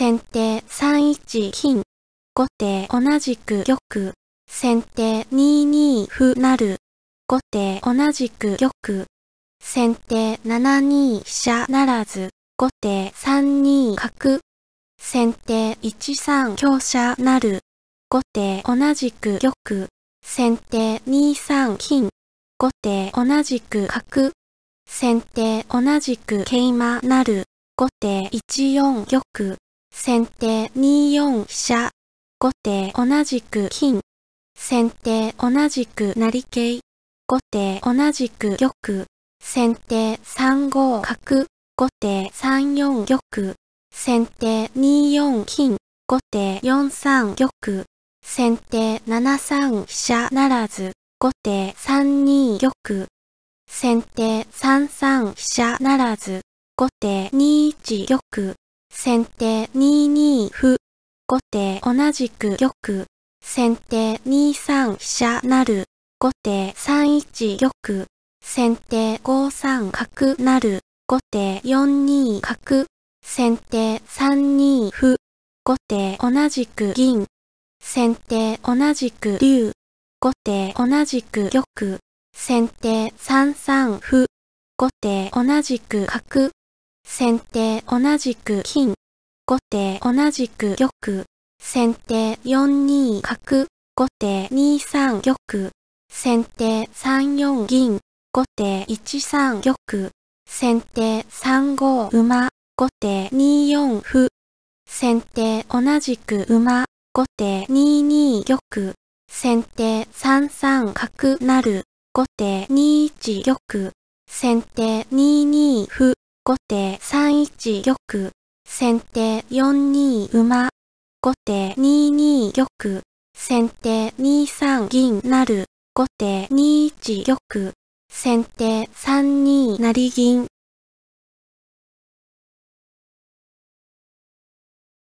先手3一金。後手同じく玉。先手2二歩成。後手同じく玉。先手7二飛車ならず。後手3二角。先手1三香車なる。後手同じく玉。先手2三金。後手同じく角。先手同じく桂馬なる。後手1四玉。先手2四飛車。後手同じく金。先手同じく成桂。後手同じく玉。先手3五角。後手3四玉。先手2四金。後手4三玉。先手7三飛車ならず。後手3二玉。先手3三飛車ならず。後手2一玉。先手2二歩。後手同じく玉。先手2三飛車なる。後手3一玉。先手5三角なる。後手4二角。先手3二歩。後手同じく銀。先手同じく竜。後手同じく玉。先手3三歩。後手同じく角。先手同じく金。後手同じく玉。先手4二角。後手2三玉。先手3四銀。後手1三玉。先手3五馬。後手2四歩。先手同じく馬。後手2二玉。先手3三角なる。後手2一玉。先手2二歩。後手3一玉、先手4二馬、後手2二玉、先手2三銀なる。後手2一玉、先手3二成銀。